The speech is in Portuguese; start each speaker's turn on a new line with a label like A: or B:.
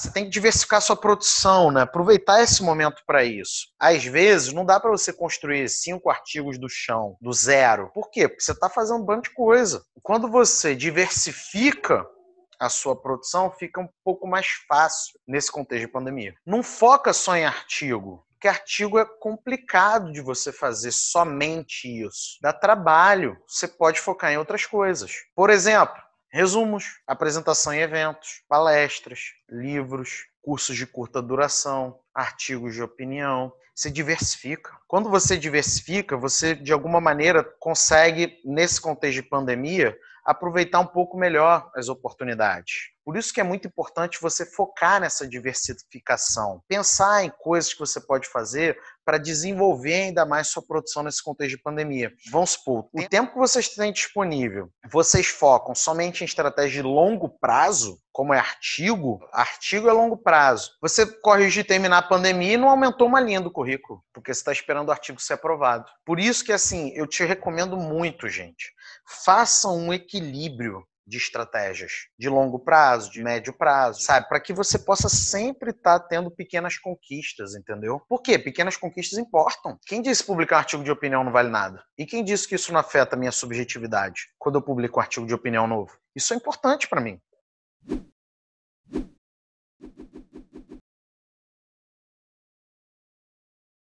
A: Você tem que diversificar sua produção, né? aproveitar esse momento para isso. Às vezes, não dá para você construir cinco artigos do chão, do zero. Por quê? Porque você está fazendo um bando de coisa. Quando você diversifica, a sua produção fica um pouco mais fácil nesse contexto de pandemia. Não foca só em artigo, porque artigo é complicado de você fazer somente isso. Dá trabalho, você pode focar em outras coisas. Por exemplo, resumos, apresentação em eventos, palestras, livros, cursos de curta duração, artigos de opinião. Você diversifica. Quando você diversifica, você de alguma maneira consegue, nesse contexto de pandemia, aproveitar um pouco melhor as oportunidades. Por isso que é muito importante você focar nessa diversificação, pensar em coisas que você pode fazer para desenvolver ainda mais sua produção nesse contexto de pandemia. Vamos supor, o tempo que vocês têm disponível, vocês focam somente em estratégia de longo prazo, como é artigo, artigo é longo prazo. Você corre de terminar a pandemia e não aumentou uma linha do currículo, porque você está esperando o artigo ser aprovado. Por isso que, assim, eu te recomendo muito, gente, façam um equilíbrio de estratégias de longo prazo, de médio prazo, sabe? Para que você possa sempre estar tá tendo pequenas conquistas, entendeu? Por quê? Pequenas conquistas importam. Quem disse que publicar artigo de opinião não vale nada? E quem disse que isso não afeta a minha subjetividade quando eu publico um artigo de opinião novo? Isso é importante para mim.